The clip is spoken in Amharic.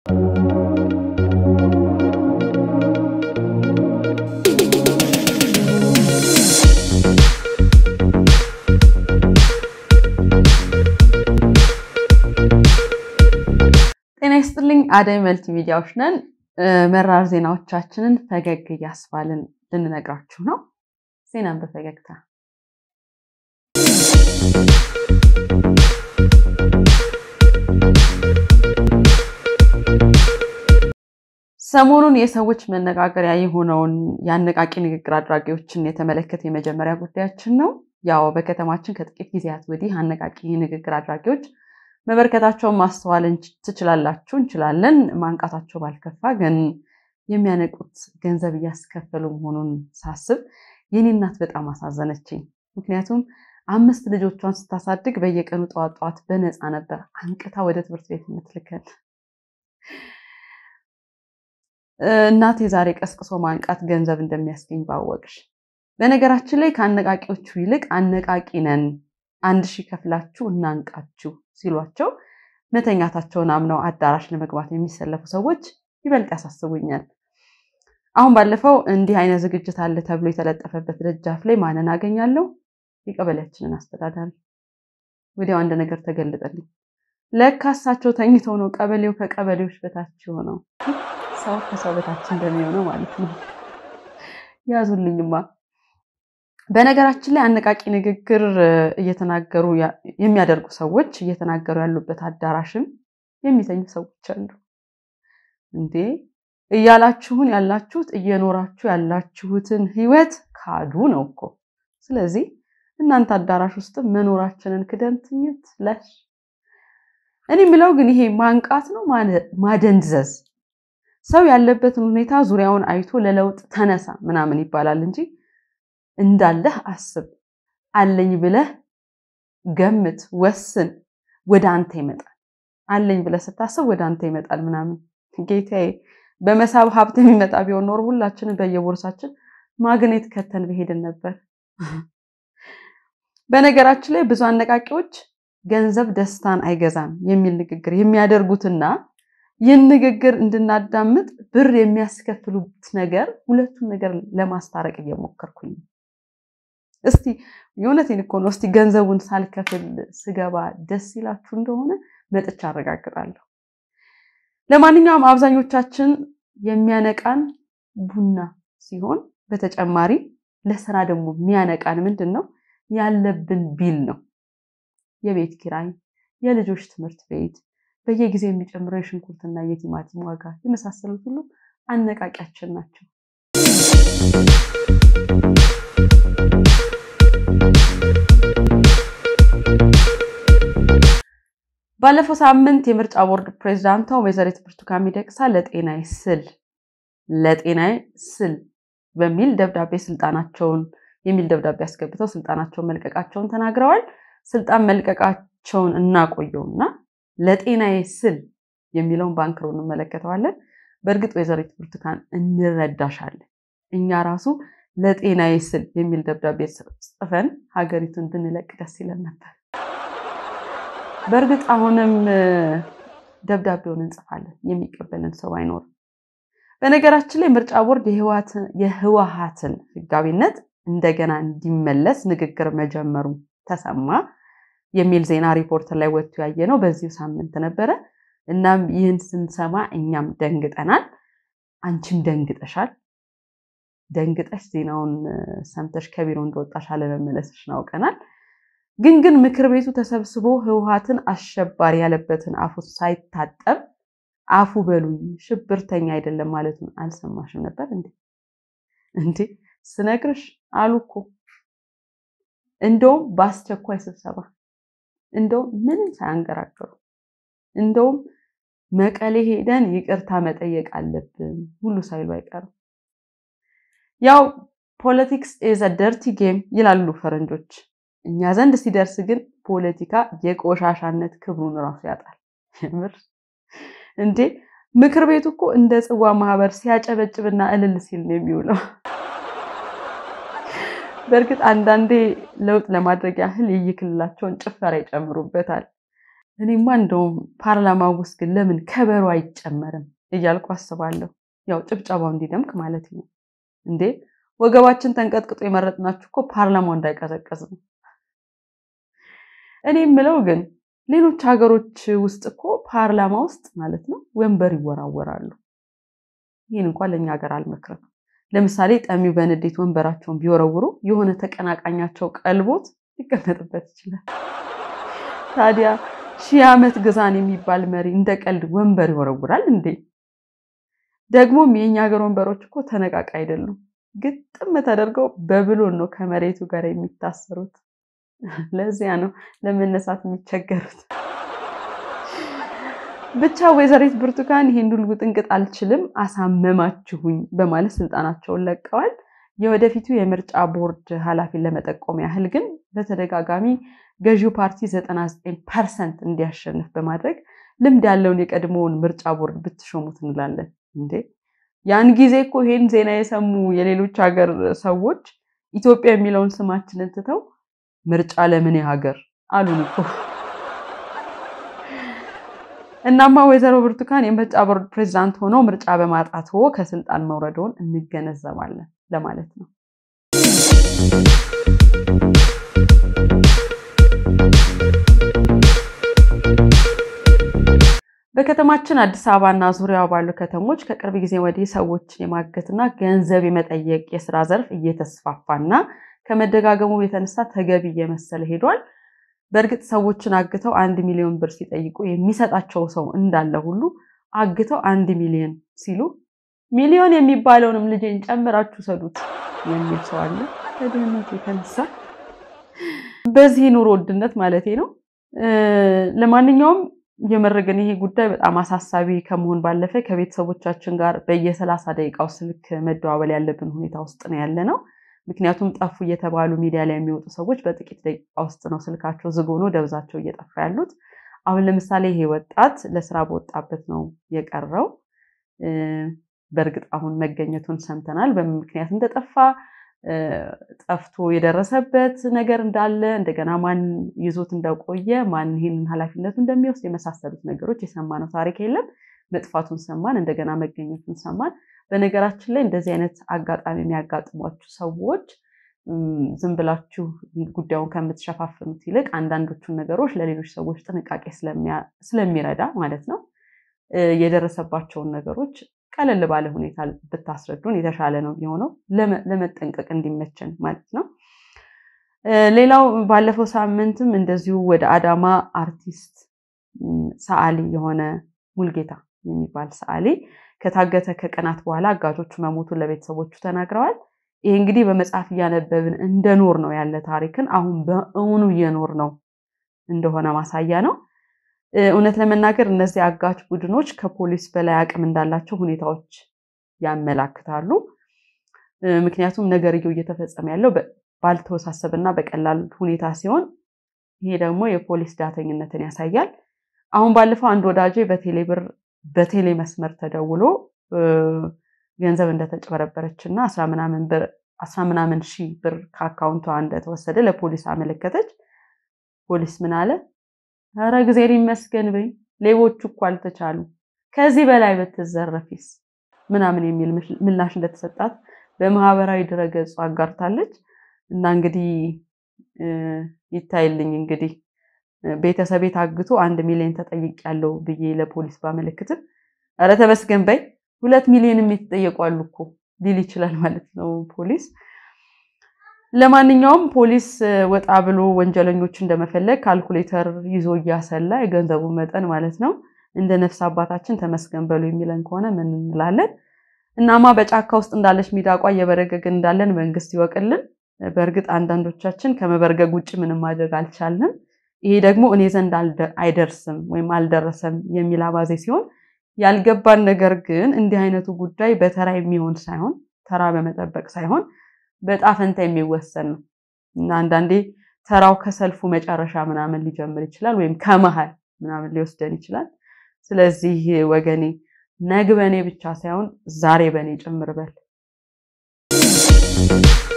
ጤና ይስጥልኝ። አደይ መልቲ ሚዲያዎች ነን። መራር ዜናዎቻችንን ፈገግ እያስባልን ልንነግራችሁ ነው። ዜናን በፈገግታ ሰሞኑን የሰዎች መነጋገሪያ የሆነውን የአነቃቂ ንግግር አድራጊዎችን የተመለከተ የመጀመሪያ ጉዳያችን ነው። ያው በከተማችን ከጥቂት ጊዜያት ወዲህ አነቃቂ ንግግር አድራጊዎች መበርከታቸውን ማስተዋል ትችላላችሁ፣ እንችላለን። ማንቃታቸው ባልከፋ ግን የሚያነቁት ገንዘብ እያስከፈሉ መሆኑን ሳስብ የኔ እናት በጣም አሳዘነችኝ። ምክንያቱም አምስት ልጆቿን ስታሳድግ በየቀኑ ጠዋት ጠዋት በነፃ ነበር አንቅታ ወደ ትምህርት ቤት የምትልከል። እናቴ ዛሬ ቀስቅሶ ማንቃት ገንዘብ እንደሚያስገኝ ባወቅሽ። በነገራችን ላይ ከአነቃቂዎቹ ይልቅ አነቃቂ ነን፣ አንድ ሺህ ከፍላችሁ እናንቃችሁ ሲሏቸው መተኛታቸውን አምነው አዳራሽ ለመግባት የሚሰለፉ ሰዎች ይበልጥ ያሳስቡኛል። አሁን ባለፈው እንዲህ አይነት ዝግጅት አለ ተብሎ የተለጠፈበት ደጃፍ ላይ ማንን አገኛለሁ? የቀበሌያችንን አስተዳዳሪ። ወዲያው አንድ ነገር ተገለጠልኝ። ለካሳቸው ተኝተው ነው ቀበሌው ከቀበሌዎች በታች የሆነው? ሰው ከሰው በታች እንደሚሆነው ማለት ነው። ያዙልኝማ። በነገራችን ላይ አነቃቂ ንግግር እየተናገሩ የሚያደርጉ ሰዎች እየተናገሩ ያሉበት አዳራሽም የሚተኙ ሰዎች አሉ። እንዴ እያላችሁን ያላችሁት እየኖራችሁ ያላችሁትን ህይወት ካዱ ነው እኮ። ስለዚህ እናንተ አዳራሽ ውስጥ መኖራችንን ክደን ትኝት ለሽ እኔ የምለው ግን ይሄ ማንቃት ነው ማደንዘዝ ሰው ያለበትን ሁኔታ ዙሪያውን አይቶ ለለውጥ ተነሳ ምናምን ይባላል እንጂ እንዳለህ አስብ፣ አለኝ ብለህ ገምት፣ ወስን። ወደ አንተ ይመጣል። አለኝ ብለህ ስታስብ ወደ አንተ ይመጣል ምናምን። ጌታዬ በመሳብ ሀብት የሚመጣ ቢሆን ኖር ሁላችንም በየቦርሳችን ማግኔት ከተን በሄድን ነበር። በነገራችን ላይ ብዙ አነቃቂዎች ገንዘብ ደስታን አይገዛም የሚል ንግግር የሚያደርጉትና ይህን ንግግር እንድናዳምጥ ብር የሚያስከፍሉት ነገር ሁለቱን ነገር ለማስታረቅ እየሞከርኩኝ እስቲ የእውነቴን እኮ ነው። እስቲ ገንዘቡን ሳልከፍል ስገባ ደስ ይላችሁ እንደሆነ መጥቻ አረጋግጣለሁ። ለማንኛውም አብዛኞቻችን የሚያነቃን ቡና ሲሆን በተጨማሪ ለስራ ደግሞ የሚያነቃን ምንድን ነው ያለብን ቢል ነው። የቤት ኪራይ፣ የልጆች ትምህርት ቤት፣ በየጊዜው የሚጨምረው የሽንኩርትና የቲማቲም ዋጋ የመሳሰሉት ሁሉ አነቃቂያችን ናቸው። ባለፈው ሳምንት የምርጫ ቦርድ ፕሬዚዳንቷ ወይዘሪት ብርቱካን ሚደቅሳ ለጤና ስል ለጤናዬ ስል በሚል ደብዳቤ ስልጣናቸውን የሚል ደብዳቤ አስገብተው ስልጣናቸውን መልቀቃቸውን ተናግረዋል። ስልጣን መልቀቃቸውን እናቆየውና ለጤናዬ ስል የሚለውን በአንክሮ እንመለከተዋለን። በእርግጥ ወይዘሪት ብርቱካን እንረዳሻለን። እኛ ራሱ ለጤናዬ ስል የሚል ደብዳቤ ጽፈን ሀገሪቱን ብንለቅ ደስ ይለን ነበር። በእርግጥ አሁንም ደብዳቤውን እንጽፋለን፣ የሚቀበልን ሰው አይኖርም። በነገራችን ላይ ምርጫ ቦርድ የህወሀትን ህጋዊነት እንደገና እንዲመለስ ንግግር መጀመሩ ተሰማ። የሚል ዜና ሪፖርተር ላይ ወጥቶ ያየ ነው በዚሁ ሳምንት ነበረ። እናም ይህን ስንሰማ እኛም ደንግጠናል፣ አንቺም ደንግጠሻል። ደንግጠሽ ዜናውን ሰምተሽ ከቢሮ እንደወጣሽ አለመመለስሽ እናውቀናል። ግን ግን ምክር ቤቱ ተሰብስቦ ህወሓትን አሸባሪ ያለበትን አፉ ሳይታጠብ አፉ በሉኝ ሽብርተኛ አይደለም ማለቱን አልሰማሽም ነበር እንዴ? እንዴ ስነግርሽ አሉ እኮ እንደውም በአስቸኳይ ስብሰባ እንደውም ምንም ሳያንገራገሩ እንደውም መቀሌ ሄደን ይቅርታ መጠየቅ አለብን ሁሉ ሳይሉ አይቀርም። ያው ፖለቲክስ ኢዝ ደርቲ ጌም ይላሉ ፈረንጆች። እኛ ዘንድ ሲደርስ ግን ፖለቲካ የቆሻሻነት ክብሩን እራሱ ያጣል። የምር እንዴ! ምክር ቤቱ እኮ እንደ ጽዋ ማህበር ሲያጨበጭብና እልል ሲል ነው የሚውለው። በእርግጥ አንዳንዴ ለውጥ ለማድረግ ያህል የየክልላቸውን ጭፈራ ይጨምሩበታል። እኔማ እንደውም ፓርላማ ውስጥ ግን ለምን ከበሮ አይጨመርም እያልኩ አስባለሁ። ያው ጭብጨባው እንዲደምቅ ማለት ነው። እንዴ ወገባችን ተንቀጥቅጦ የመረጥናችሁ እኮ ፓርላማው እንዳይቀዘቀዝ ነው። እኔ የምለው ግን ሌሎች ሀገሮች ውስጥ እኮ ፓርላማ ውስጥ ማለት ነው ወንበር ይወራወራሉ። ይህን እንኳን ለእኛ ሀገር አልመክረም? ለምሳሌ ጠሚው በንዴት ወንበራቸውን ቢወረውሩ የሆነ ተቀናቃኛቸው ቀልቦት ሊቀመጥበት ይችላል። ታዲያ ሺህ ዓመት ግዛን የሚባል መሪ እንደ ቀልድ ወንበር ይወረውራል እንዴ? ደግሞም የእኛ ሀገር ወንበሮች እኮ ተነቃቃ አይደሉም። ግጥም ተደርገው በብሎን ነው ከመሬቱ ጋር የሚታሰሩት። ለዚያ ነው ለመነሳት የሚቸገሩት። ብቻ ወይዘሪት ብርቱካን ይሄን ሁሉ ጥንቅጥ አልችልም አሳመማችሁኝ በማለት ስልጣናቸውን ለቀዋል። የወደፊቱ የምርጫ ቦርድ ኃላፊን ለመጠቆም ያህል ግን በተደጋጋሚ ገዢው ፓርቲ 99 ፐርሰንት እንዲያሸንፍ በማድረግ ልምድ ያለውን የቀድሞውን ምርጫ ቦርድ ብትሾሙት እንላለን። እንዴ ያን ጊዜ እኮ ይሄን ዜና የሰሙ የሌሎች ሀገር ሰዎች ኢትዮጵያ የሚለውን ስማችንን ትተው ምርጫ ለምን ሀገር አሉን እኮ። እናማ ወይዘሮ ብርቱካን የምርጫ ቦርድ ፕሬዚዳንት ሆነው ምርጫ ሆ ከስልጣን መውረዶን እንገነዘባለን ለማለት ነው። በከተማችን አዲስ አበባና ዙሪያው ባሉ ከተሞች ከቅርብ ጊዜ ወዲህ ሰዎችን የማገትና ገንዘብ የመጠየቅ የስራ ዘርፍ እየተስፋፋና ከመደጋገሙ የተነሳ ተገቢ እየመሰለ ሄዷል። በእርግጥ ሰዎችን አግተው አንድ ሚሊዮን ብር ሲጠይቁ የሚሰጣቸው ሰው እንዳለ ሁሉ አግተው አንድ ሚሊዮን ሲሉ ሚሊዮን የሚባለውንም ልጄን ጨምራችሁ ሰዱት የሚል ሰው አለ። ከድህነት የተነሳ በዚህ ኑሮ ውድነት ማለቴ ነው። ለማንኛውም የመረገን ይሄ ጉዳይ በጣም አሳሳቢ ከመሆን ባለፈ ከቤተሰቦቻችን ጋር በየሰላሳ ደቂቃው ስልክ መደዋወል ያለብን ሁኔታ ውስጥ ነው ያለ ነው። ምክንያቱም ጠፉ እየተባሉ ሚዲያ ላይ የሚወጡ ሰዎች በጥቂት ደቂቃ ውስጥ ነው ስልካቸው ዝግ ሆኖ ደብዛቸው እየጠፋ ያሉት። አሁን ለምሳሌ ይሄ ወጣት ለስራ በወጣበት ነው የቀረው። በእርግጥ አሁን መገኘቱን ሰምተናል። በምን ምክንያት እንደጠፋ ጠፍቶ የደረሰበት ነገር እንዳለ እንደገና ማን ይዞት እንደቆየ ማን ይህንን ኃላፊነቱ እንደሚወስድ የመሳሰሉት ነገሮች የሰማነው ታሪክ የለም። መጥፋቱን ሰማን፣ እንደገና መገኘቱን ሰማን። በነገራችን ላይ እንደዚህ አይነት አጋጣሚ የሚያጋጥሟችሁ ሰዎች ዝም ብላችሁ ጉዳዩን ከምትሸፋፍኑት ይልቅ አንዳንዶቹን ነገሮች ለሌሎች ሰዎች ጥንቃቄ ስለሚረዳ ማለት ነው የደረሰባቸውን ነገሮች ቀለል ባለ ሁኔታ ብታስረዱን የተሻለ ነው የሆነው ለመጠንቀቅ እንዲመቸን ማለት ነው። ሌላው ባለፈው ሳምንትም እንደዚሁ ወደ አዳማ አርቲስት ሰዓሊ የሆነ ሙልጌታ የሚባል ሰዓሊ ከታገተ ከቀናት በኋላ አጋቾቹ መሞቱን ለቤተሰቦቹ ተናግረዋል። ይህ እንግዲህ በመጽሐፍ እያነበብን እንደኖር ነው ያለ ታሪክን አሁን በእውኑ እየኖር ነው እንደሆነ ማሳያ ነው። እውነት ለመናገር እነዚህ አጋች ቡድኖች ከፖሊስ በላይ አቅም እንዳላቸው ሁኔታዎች ያመላክታሉ። ምክንያቱም ነገርየው እየተፈጸመ ያለው ባልተወሳሰብ በቀላል ሁኔታ ሲሆን ይሄ ደግሞ የፖሊስ ዳተኝነትን ያሳያል። አሁን ባለፈው አንድ ወዳጄ በቴሌብር በቴሌ መስመር ተደውሎ ገንዘብ እንደተጭበረበረች እና አስራ ምናምን ሺህ ብር ከአካውንቷ እንደተወሰደ ለፖሊስ አመለከተች። ፖሊስ ምን አለ? ኧረ እግዜር ይመስገን በይ፣ ሌቦቹ እኮ አልተቻሉ፣ ከዚህ በላይ ብትዘረፊስ ምናምን የሚል ምላሽ እንደተሰጣት በማህበራዊ ድረገጹ አጋርታለች። እና እንግዲህ ይታይልኝ እንግዲህ ቤተሰቤ ታግቶ አንድ ሚሊዮን ተጠይቅ ያለው ብዬ ለፖሊስ ባመለክትም ኧረ ተመስገን በይ ሁለት ሚሊዮን የተጠየቁ አሉ እኮ ሊል ይችላል ማለት ነው ፖሊስ። ለማንኛውም ፖሊስ ወጣ ብሎ ወንጀለኞች እንደመፈለግ ካልኩሌተር ይዞ እያሰላ የገንዘቡ መጠን ማለት ነው እንደ ነፍስ አባታችን ተመስገን በሉ የሚለን ከሆነ ምን እንላለን? እናማ በጫካ ውስጥ እንዳለች ሚዳቋ እየበረገግን እንዳለን መንግስት ይወቅልን። በእርግጥ አንዳንዶቻችን ከመበርገግ ውጭ ምንም ማድረግ አልቻልንም። ይሄ ደግሞ እኔ ዘንድ አይደርስም ወይም አልደረሰም የሚል አባዜ ሲሆን ያልገባን ነገር ግን እንዲህ አይነቱ ጉዳይ በተራ የሚሆን ሳይሆን ተራ በመጠበቅ ሳይሆን በዕጣ ፈንታ የሚወሰን ነው እና አንዳንዴ ተራው ከሰልፉ መጨረሻ ምናምን ሊጀምር ይችላል ወይም ከመሀል ምናምን ሊወስደን ይችላል። ስለዚህ ወገኔ ነግ በኔ ብቻ ሳይሆን ዛሬ በኔ ጭምር በል።